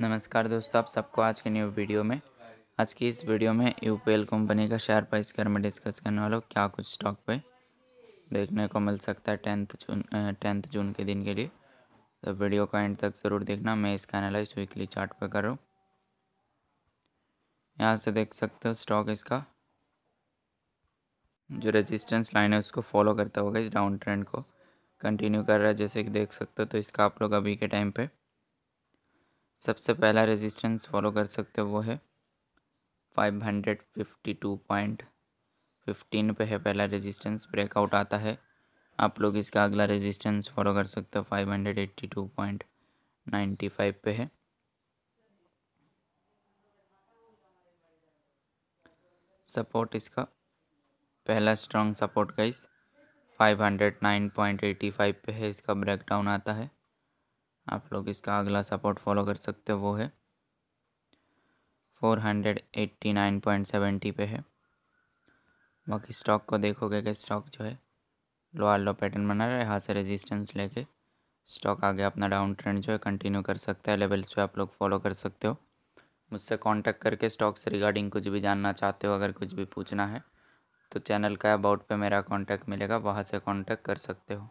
नमस्कार दोस्तों आप सबको आज के न्यू वीडियो में आज की इस वीडियो में यू कंपनी का शेयर प्राइस कर में डिस्कस करने वाला हूँ क्या कुछ स्टॉक पे देखने को मिल सकता है टेंथ जून टेंथ जून के दिन के लिए तो वीडियो को एंड तक ज़रूर देखना मैं इसका एनालाइज वीकली चार्ट पे कर रहा हूँ यहाँ से देख सकते हो स्टॉक इसका जो रेजिस्टेंस लाइन है उसको फॉलो करता होगा इस डाउन ट्रेंड को कंटिन्यू कर रहा है जैसे कि देख सकते हो तो इसका आप लोग अभी के टाइम पर सबसे पहला रेजिस्टेंस फॉलो कर सकते हो वो है five hundred fifty two point fifteen पर है पहला रेजिस्टेंस ब्रेकआउट आता है आप लोग इसका अगला रेजिस्टेंस फॉलो कर सकते हो five hundred eighty two point ninety five पे है सपोर्ट इसका पहला स्ट्रांग सपोर्ट का इस five hundred nine point guys five पर है इसका ब्रेकडाउन आता है आप लोग इसका अगला सपोर्ट फॉलो कर सकते हो वो है four hundred eighty nine point seventy पे है बाकी स्टॉक को देखोगे कि स्टॉक जो है लोअर लो पैटर्न बना रहा है यहाँ से रेजिस्टेंस लेके स्टॉक आगे अपना डाउन ट्रेंड जो है कंटिन्यू कर सकता है लेवल्स पे आप लोग फॉलो कर सकते हो मुझसे कांटेक्ट करके स्टॉक से रिगार्डिंग कुछ भी जानना चाहते हो अगर कुछ भी पूछना है तो चैनल का अबाउट पे मेरा कांटेक्ट मिलेगा वहाँ से कांटेक्ट कर सकते हो